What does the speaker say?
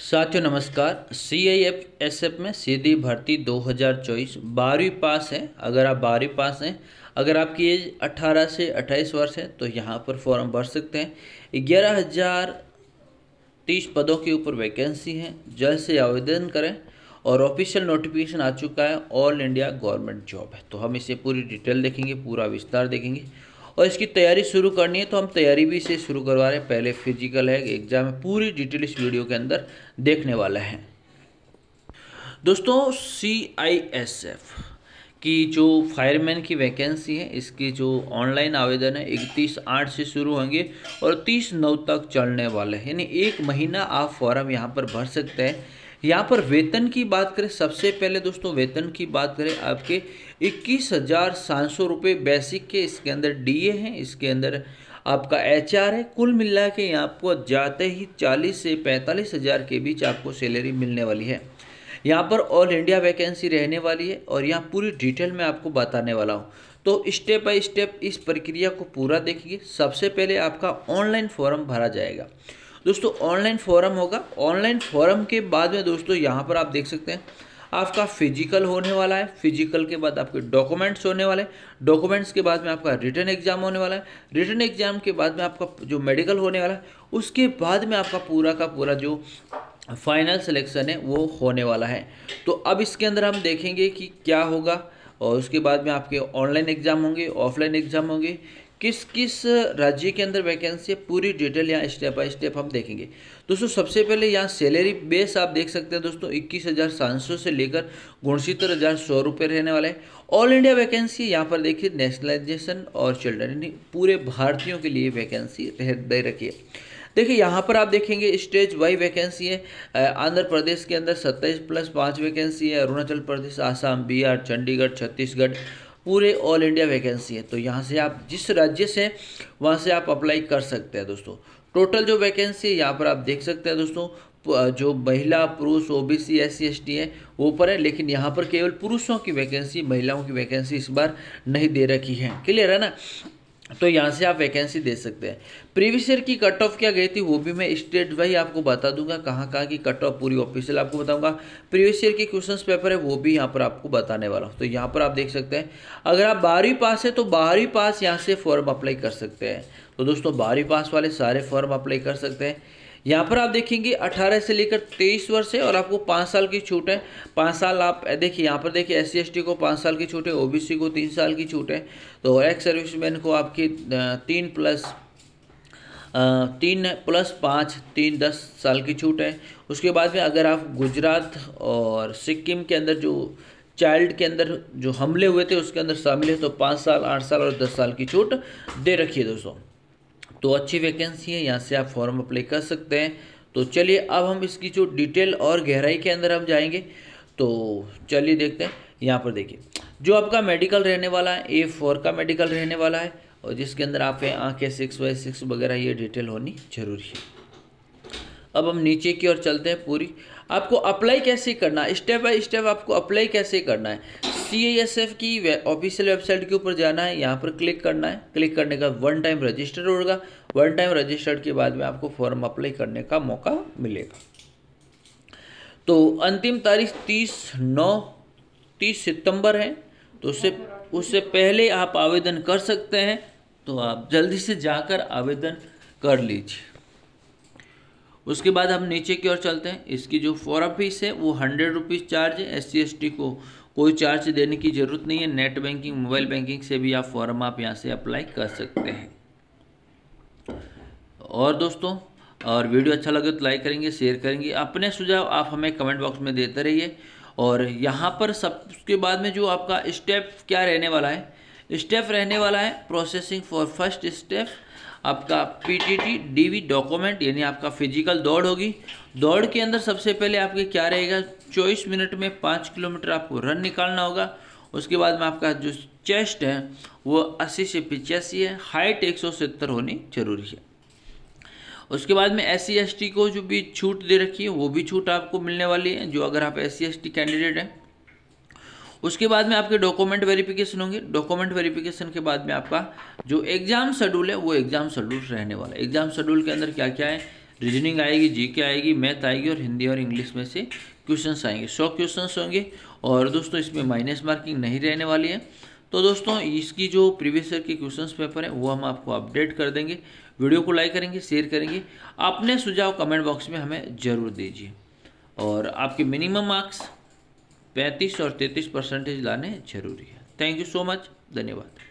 साथियों नमस्कार C I F S F में सीधी भर्ती 2024 बारहवीं पास है अगर आप बारहवीं पास हैं अगर आपकी एज 18 से 28 वर्ष है तो यहाँ पर फॉर्म भर सकते हैं ग्यारह हजार तीस पदों के ऊपर वैकेंसी हैं जल्द से आवेदन करें और ऑफिशियल नोटिफिकेशन आ चुका है ऑल इंडिया गवर्नमेंट जॉब है तो हम इसे पूरी डिटेल देखेंगे पूरा विस्तार देखेंगे और इसकी तैयारी शुरू करनी है तो हम तैयारी भी इसे शुरू करवा रहे हैं पहले फिजिकल है एग्जाम पूरी डिटेल इस वीडियो के अंदर देखने वाला है दोस्तों सी आई एस एफ की जो फायरमैन की वैकेंसी है इसकी जो ऑनलाइन आवेदन है इकतीस आठ से शुरू होंगे और तीस नौ तक चलने वाले हैं यानी एक महीना आप फॉर्म यहाँ पर भर सकते हैं यहाँ पर वेतन की बात करें सबसे पहले दोस्तों वेतन की बात करें आपके इक्कीस हज़ार सात सौ रुपये बेसिक के इसके अंदर डीए हैं इसके अंदर आपका एच आर है कुल मिला के आपको जाते ही चालीस से पैंतालीस हज़ार के बीच आपको सैलरी मिलने वाली है यहाँ पर ऑल इंडिया वैकेंसी रहने वाली है और यहाँ पूरी डिटेल में आपको बताने वाला हूँ तो स्टेप बाय स्टेप इस प्रक्रिया को पूरा देखिए सबसे पहले आपका ऑनलाइन फॉर्म भरा जाएगा दोस्तों ऑनलाइन फॉरम होगा ऑनलाइन फॉरम के बाद में दोस्तों यहाँ पर आप देख सकते हैं आपका फिजिकल होने वाला है फिजिकल के बाद आपके डॉक्यूमेंट्स होने वाले हैं डॉक्यूमेंट्स के बाद में आपका रिटर्न एग्जाम होने वाला है रिटर्न एग्जाम के बाद में आपका जो मेडिकल होने वाला है उसके बाद में आपका पूरा का पूरा जो फाइनल सिलेक्शन है वो होने वाला है तो अब इसके अंदर हम देखेंगे कि क्या होगा और उसके बाद में आपके ऑनलाइन एग्ज़ाम होंगे ऑफलाइन एग्ज़ाम होंगे किस किस राज्य के अंदर वैकेंसी है पूरी डिटेल यहाँ स्टेप बाय स्टेप हम देखेंगे दोस्तों सबसे पहले यहाँ सैलरी बेस आप देख सकते हैं दोस्तों इक्कीस हज़ार सात सौ से लेकर उनसत्तर हज़ार सौ रुपये रहने वाला है ऑल इंडिया वैकेंसी यहाँ पर देखिए नेशनलाइजेशन और चिल्ड्रन यानी पूरे भारतीयों के लिए वैकेंसी रह दे रखी है देखिए यहाँ पर आप देखेंगे स्टेज वाई वैकेंसी है आंध्र प्रदेश के अंदर सत्ताईस प्लस पाँच वैकेंसी है अरुणाचल प्रदेश आसाम बिहार चंडीगढ़ छत्तीसगढ़ पूरे ऑल इंडिया वैकेंसी है तो यहाँ से आप जिस राज्य से वहाँ से आप अप्लाई कर सकते हैं दोस्तों टोटल जो वैकेंसी है यहाँ पर आप देख सकते हैं दोस्तों जो महिला पुरुष ओबीसी एससी एसटी है वो पर है लेकिन यहाँ पर केवल पुरुषों की वैकेंसी महिलाओं की वैकेंसी इस बार नहीं दे रखी है क्लियर है ना तो यहाँ से आप वैकेंसी दे सकते हैं प्रीवियस ईयर की कट ऑफ क्या गई थी वो भी मैं स्टेट वाइज आपको बता दूंगा कहाँ कहाँ की कट ऑफ पूरी ऑफिशियल आपको बताऊंगा प्रीवियस ईयर के क्वेश्चंस पेपर है वो भी यहाँ पर आपको बताने वाला हूँ तो यहाँ पर आप देख सकते हैं अगर आप बारहवीं पास है तो बारहवीं पास यहाँ से फॉर्म अप्लाई कर सकते हैं तो दोस्तों बारहवीं पास वाले सारे फॉर्म अप्लाई कर सकते हैं यहाँ पर आप देखेंगे 18 से लेकर 23 वर्ष है और आपको पाँच साल की छूट है पाँच साल आप देखिए यहाँ पर देखिए एस सी को पाँच साल की छूट है ओ को तीन साल की छूट है तो एक्स सर्विसमैन को आपकी तीन प्लस तीन प्लस पाँच तीन दस साल की छूट है उसके बाद में अगर आप गुजरात और सिक्किम के अंदर जो चाइल्ड के अंदर जो हमले हुए थे उसके अंदर शामिल है तो पाँच साल आठ साल और दस साल की छूट दे रखी है दोस्तों तो अच्छी वैकेंसी है यहाँ से आप फॉर्म अप्लाई कर सकते हैं तो चलिए अब हम इसकी जो डिटेल और गहराई के अंदर हम जाएंगे तो चलिए देखते हैं यहाँ पर देखिए जो आपका मेडिकल रहने वाला है ए फोर का मेडिकल रहने वाला है और जिसके अंदर आप आँखें सिक्स बाई सिक्स वगैरह ये डिटेल होनी जरूरी है अब हम नीचे की ओर चलते हैं पूरी आपको अप्लाई कैसे करना है स्टेप बाई स्टेप आपको अप्लाई कैसे करना है सी की ऑफिशियल वे, वेबसाइट के ऊपर जाना है यहाँ पर क्लिक करना है क्लिक करने का वन टाइम रजिस्टर होगा वन टाइम रजिस्टर्ड के बाद में आपको फॉर्म अप्लाई करने का मौका मिलेगा तो अंतिम तारीख तीस नौ तीस सितंबर है तो उससे उससे पहले आप आवेदन कर सकते हैं तो आप जल्दी से जाकर आवेदन कर लीजिए उसके बाद हम नीचे की ओर चलते हैं इसकी जो फॉरम फीस है वो हंड्रेड रुपीज़ चार्ज है एस सी को कोई चार्ज देने की ज़रूरत नहीं है नेट बैंकिंग मोबाइल बैंकिंग से भी आप फॉर्म आप यहाँ से अप्लाई कर सकते हैं और दोस्तों और वीडियो अच्छा लगे तो लाइक करेंगे शेयर करेंगे अपने सुझाव आप हमें कमेंट बॉक्स में देते रहिए और यहाँ पर सब उसके बाद में जो आपका स्टेप क्या रहने वाला है स्टेप रहने वाला है प्रोसेसिंग फॉर फर्स्ट स्टेप आपका पीटीटी डीवी डॉक्यूमेंट यानी आपका फिजिकल दौड़ होगी दौड़ के अंदर सबसे पहले आपके क्या रहेगा चौबीस मिनट में पाँच किलोमीटर आपको रन निकालना होगा उसके बाद में आपका जो चेस्ट है वो अस्सी से पिचासी है हाइट एक सौ सत्तर होनी जरूरी है उसके बाद में एस सी e को जो भी छूट दे रखी है वो भी छूट आपको मिलने वाली है जो अगर आप एस सी e कैंडिडेट हैं उसके बाद में आपके डॉक्यूमेंट वेरिफिकेशन होंगे डॉक्यूमेंट वेरिफिकेशन के बाद में आपका जो एग्ज़ाम शेड्यूल है वो एग्ज़ाम शेड्यूल रहने वाला है एग्ज़ाम शेड्यूल के अंदर क्या क्या है रीजनिंग आएगी जी के आएगी मैथ आएगी और हिंदी और इंग्लिश में से क्वेश्चंस आएंगे सौ क्वेश्चंस होंगे और दोस्तों इसमें माइनस मार्किंग नहीं रहने वाली है तो दोस्तों इसकी जो प्रीवियस ईयर के क्वेश्चंस पेपर है वो हम आपको अपडेट कर देंगे वीडियो को लाइक करेंगे शेयर करेंगे अपने सुझाव कमेंट बॉक्स में हमें ज़रूर दीजिए और आपके मिनिमम मार्क्स पैंतीस और तैंतीस परसेंटेज लाने जरूरी है थैंक यू सो मच धन्यवाद